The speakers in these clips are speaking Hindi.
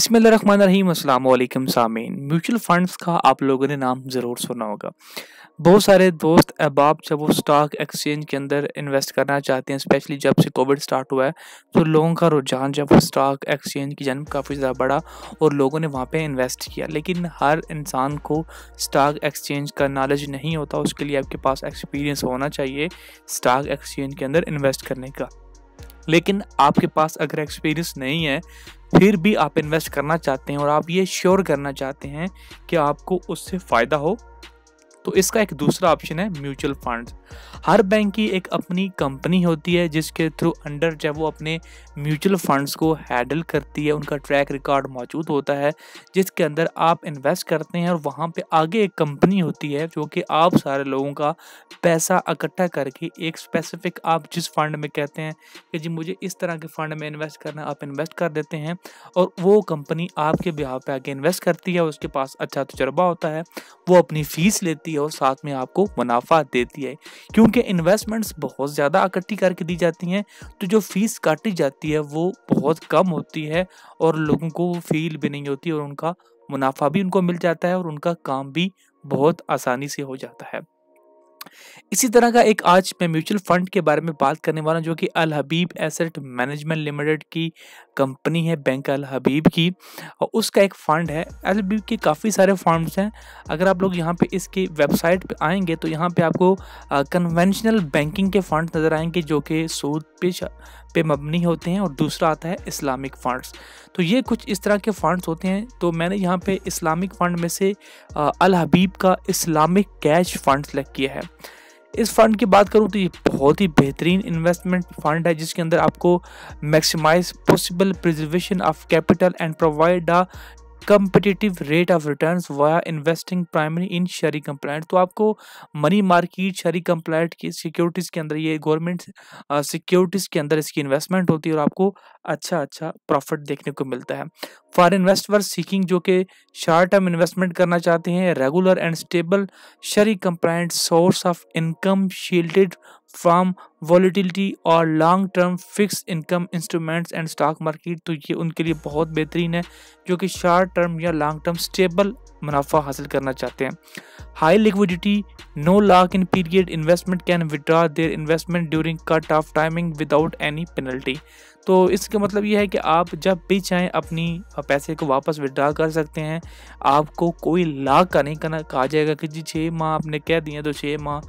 इसमें बिसमीम अलैक्म सामीन म्यूचुअल फ़ंड्स का आप लोगों ने नाम ज़रूर सुना होगा बहुत सारे दोस्त अहबाब जब वो स्टॉक एक्सचेंज के अंदर इन्वेस्ट करना चाहते हैं स्पेशली जब से कोविड स्टार्ट हुआ है तो लोगों का रुझान जब स्टॉक एक्सचेंज की जन्म काफ़ी ज़्यादा बढ़ा और लोगों ने वहाँ पे इन्वेस्ट किया लेकिन हर इंसान को स्टॉक एक्सचेंज का नॉलेज नहीं होता उसके लिए आपके पास एक्सपीरियंस होना चाहिए स्टॉक एक्सचेंज के अंदर इन्वेस्ट करने का लेकिन आपके पास अगर एक्सपीरियंस नहीं है फिर भी आप इन्वेस्ट करना चाहते हैं और आप ये श्योर करना चाहते हैं कि आपको उससे फ़ायदा हो तो इसका एक दूसरा ऑप्शन है म्यूचुअल फंड हर बैंक की एक अपनी कंपनी होती है जिसके थ्रू अंडर जब वो अपने म्यूचुअल फंड्स को हैंडल करती है उनका ट्रैक रिकॉर्ड मौजूद होता है जिसके अंदर आप इन्वेस्ट करते हैं और वहाँ पे आगे एक कंपनी होती है जो कि आप सारे लोगों का पैसा इकट्ठा करके एक स्पेसिफिक आप जिस फंड में कहते हैं कि जी मुझे इस तरह के फंड में इन्वेस्ट करना आप इन्वेस्ट कर देते हैं और वो कंपनी आपके बिहार पे आगे इन्वेस्ट करती है उसके पास अच्छा तजर्बा होता है वो अपनी फीस लेती देती है और साथ में आपको मुनाफा देती है क्योंकि इन्वेस्टमेंट्स बहुत ज़्यादा इकट्ठी करके दी जाती हैं तो जो फीस काटी जाती है वो बहुत कम होती है और लोगों को फील भी नहीं होती और उनका मुनाफा भी उनको मिल जाता है और उनका काम भी बहुत आसानी से हो जाता है इसी तरह का एक आज मैं म्यूचुअल फंड के बारे में बात करने वाला हूँ जो कि Al Habib asset management limited की कंपनी है बैंक अल हबीब की और उसका एक फ़ंड है अल हबीब के काफ़ी सारे फंड्स हैं अगर आप लोग यहाँ पे इसकी वेबसाइट पे आएंगे तो यहाँ पे आपको कन्वेंशनल बैंकिंग के फंड नज़र आएंगे जो कि सूद पे पे मबनी होते हैं और दूसरा आता है इस्लामिक फंड्स तो ये कुछ इस तरह के फंड्स होते हैं तो मैंने यहाँ पे इस्लामिक फ़ंड में से अल हबीब का इस्लामिक कैश फंड सेलेक्ट किया है इस फंड की बात करूं तो ये बहुत ही बेहतरीन इन्वेस्टमेंट फंड है जिसके अंदर आपको maximize possible preservation of capital and provide a competitive rate of return via investing primary in shariah compliant तो आपको मनी मार्केट शेरी कंप्लाइंट की सिक्योरिटीज़ के अंदर ये गवर्नमेंट सिक्योरिटीज़ के अंदर इसकी इन्वेस्टमेंट होती है और आपको अच्छा अच्छा प्रॉफिट देखने को मिलता है फॉर इन्वेस्टवर सीकिंग जो कि शॉर्ट टर्म इन्वेस्टमेंट करना चाहते हैं regular and stable shariah compliant source of income shielded from volatility और long term fix income instruments and stock market तो ये उनके लिए बहुत बेहतरीन है जो कि शॉर्ट टर्म या लॉन्ग टर्म स्टेबल मुनाफा हासिल करना चाहते हैं high liquidity no lock in period investment can withdraw their investment during cut off timing without any penalty तो इसका मतलब यह है कि आप जब भी चाहें अपनी पैसे को वापस विड्रॉ कर सकते हैं आपको कोई लाख का नहीं करना कहा जाएगा कि जी छः माह आपने कह दिए तो छः माह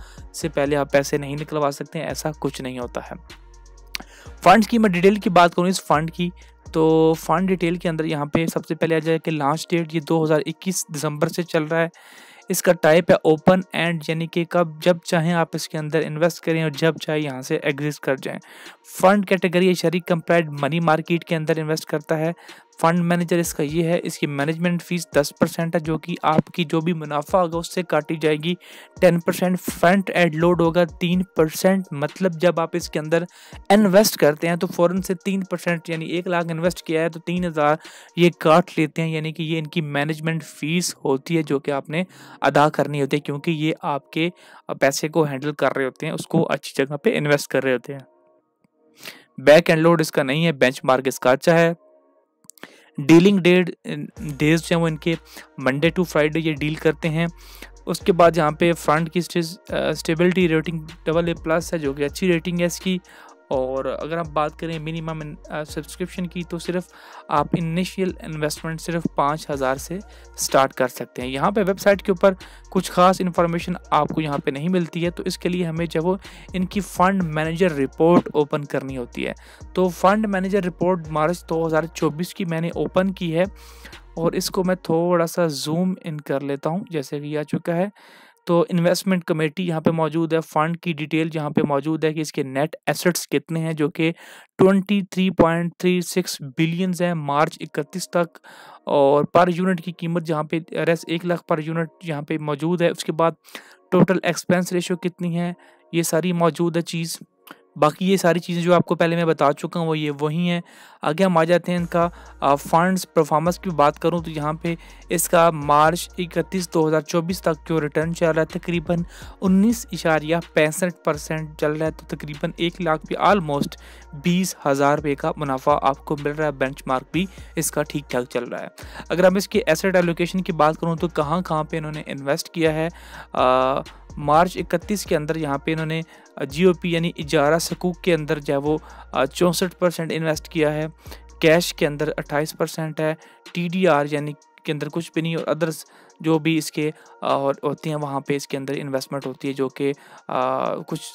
से पहले आप पैसे नहीं निकलवा सकते हैं ऐसा कुछ नहीं होता है फंड्स की मैं डिटेल की बात करूँ इस फंड की तो फंड डिटेल के अंदर यहाँ पे सबसे पहले आ जाए कि लास्ट डेट ये 2021 दिसंबर से चल रहा है इसका टाइप है ओपन एंड यानी कि कब जब चाहें आप इसके अंदर इन्वेस्ट करें और जब चाहे यहाँ से एग्जिट कर जाएं फंड कैटेगरी है शरीक कंपेयर्ड मनी मार्केट के अंदर इन्वेस्ट करता है फंड मैनेजर इसका ये है इसकी मैनेजमेंट फीस दस परसेंट है जो कि आपकी जो भी मुनाफा होगा उससे काटी जाएगी ten percent front end load होगा तीन परसेंट मतलब जब आप इसके अंदर इन्वेस्ट करते हैं तो फ़ौरन से तीन परसेंट यानी एक लाख इन्वेस्ट किया है तो तीन हज़ार ये काट लेते हैं यानी कि ये इनकी मैनेजमेंट फ़ीस होती है जो कि आपने अदा करनी होती है क्योंकि ये आपके पैसे को हैंडल कर रहे होते हैं उसको अच्छी जगह पर इन्वेस्ट कर रहे होते हैं बैक एंड लोड इसका नहीं है बेंच मार्क इसका अच्छा है डीलिंग डेड डेज जो हैं वो इनके मंडे टू फ्राइडे ये डील करते हैं उसके बाद यहाँ पे फ्रंट की stability rating double A plus है जो कि अच्छी रेटिंग है इसकी और अगर आप बात करें मिनिमम सब्सक्रिप्शन uh, की तो सिर्फ आप इनिशियल इन्वेस्टमेंट सिर्फ पाँच हज़ार से स्टार्ट कर सकते हैं यहाँ पे वेबसाइट के ऊपर कुछ खास इन्फॉर्मेशन आपको यहाँ पे नहीं मिलती है तो इसके लिए हमें जब वो इनकी फ़ंड मैनेजर रिपोर्ट ओपन करनी होती है तो फंड मैनेजर रिपोर्ट मार्च दो की मैंने ओपन की है और इसको मैं थोड़ा सा जूम इन कर लेता हूँ जैसे कि आ चुका है तो इन्वेस्टमेंट कमेटी यहाँ पे मौजूद है फंड की डिटेल यहाँ पे मौजूद है कि इसके नेट एसेट्स कितने हैं जो कि 23.36 बिलियंस हैं मार्च 31 तक और पर यूनिट की कीमत जहाँ पे आर एक लाख पर यूनिट यहाँ पे मौजूद है उसके बाद टोटल एक्सपेंस रेशो कितनी है ये सारी मौजूद है चीज़ बाकी ये सारी चीज़ें जो आपको पहले मैं बता चुका हूँ वो ये वही हैं आगे हम आ जाते हैं इनका फंड्स परफॉर्मेंस की बात करूँ तो यहाँ पे इसका मार्च 31 2024 तक जो रिटर्न चल रहा है तकरीबन उन्नीस इशारिया पैंसठ परसेंट चल रहा है तो तकरीबन एक लाख पे आलमोस्ट बीस हज़ार रुपये का मुनाफा आपको मिल रहा है बेंच भी इसका ठीक ठाक चल रहा है अगर हम इसके एसेट एलोकेशन की बात करूँ तो कहाँ कहाँ पर इन्होंने इन्वेस्ट किया है आ, मार्च 31 के अंदर यहाँ पे इन्होंने जी यानी इजारा सकूक के अंदर जो है वो चौंसठ परसेंट इन्वेस्ट किया है कैश के अंदर 28 परसेंट है टी यानी के अंदर कुछ भी नहीं और अदर्स जो भी इसके होती हैं वहाँ पे इसके अंदर इन्वेस्टमेंट होती है जो कि कुछ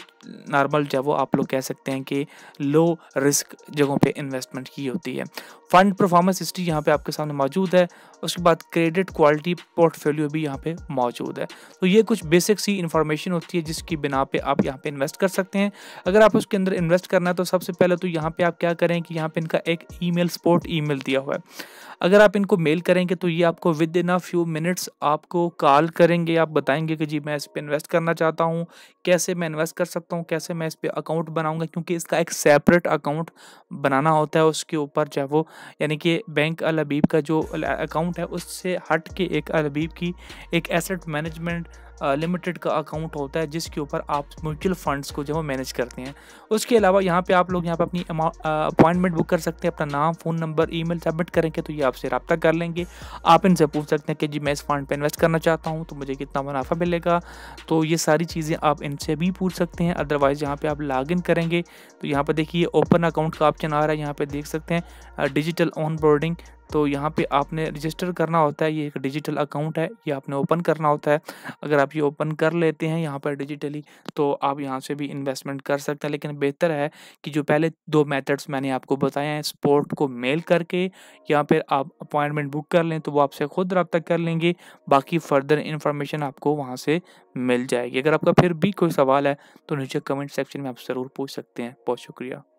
नॉर्मल जब वो आप लोग कह सकते हैं कि लो रिस्क जगहों पे इन्वेस्टमेंट की होती है फंड परफॉर्मेंस हिस्ट्री यहाँ पे आपके सामने मौजूद है उसके बाद क्रेडिट क्वालिटी पोर्टफोलियो भी यहाँ पे मौजूद है तो ये कुछ बेसिक सी इन्फॉर्मेशन होती है जिसकी बिना पे आप यहाँ पे इन्वेस्ट कर सकते हैं अगर आप उसके अंदर इन्वेस्ट करना है तो सबसे पहले तो यहाँ पर आप क्या करें कि यहाँ पर इनका एक ई स्पोर्ट ईमेल दिया हुआ है अगर आप इनको मेल करेंगे तो ये आपको within a few minutes आपको कॉल करेंगे आप बताएंगे कि जी मैं इस पर इन्वेस्ट करना चाहता हूँ कैसे मैं इन्वेस्ट कर सकता हूँ कैसे मैं इस पर अकाउंट बनाऊँगा क्योंकि इसका एक सेपरेट अकाउंट बनाना होता है उसके ऊपर चाहे वो यानी कि बैंक अलबीब का जो अकाउंट है उससे हट के एक अलबीब की एक एसेट मैनेजमेंट लिमिटेड का अकाउंट होता है जिसके ऊपर आप म्यूचुअल फंड्स को जो है मैनेज करते हैं उसके अलावा यहाँ पे आप लोग यहाँ पे अपनी अपॉइंटमेंट बुक कर सकते हैं अपना नाम फ़ोन नंबर ईमेल सबमिट करेंगे तो ये आपसे रब्ता कर लेंगे आप इनसे पूछ सकते हैं कि जी मैं इस फंड पर इन्वेस्ट करना चाहता हूँ तो मुझे कितना मुनाफा मिलेगा तो ये सारी चीज़ें आप इनसे भी पूछ सकते हैं अदरवाइज़ यहाँ पर आप लॉग करेंगे तो यहाँ पर देखिए ओपन अकाउंट का ऑप्शन आ रहा है यहाँ पर देख सकते हैं डिजिटल ऑन बोर्डिंग तो यहाँ पे आपने रजिस्टर करना होता है ये एक डिजिटल अकाउंट है ये आपने ओपन करना होता है अगर आप ये ओपन कर लेते हैं यहाँ पर डिजिटली तो आप यहाँ से भी इन्वेस्टमेंट कर सकते हैं लेकिन बेहतर है कि जो पहले दो मेथड्स मैंने आपको बताए हैं स्पोर्ट को मेल करके या फिर आप अपॉइंटमेंट बुक कर लें तो वो आपसे खुद रब्ता कर लेंगे बाकी फर्दर इन्फॉर्मेशन आपको वहाँ से मिल जाएगी अगर आपका फिर भी कोई सवाल है तो नीचे कमेंट सेक्शन में आप ज़रूर पूछ सकते हैं बहुत शुक्रिया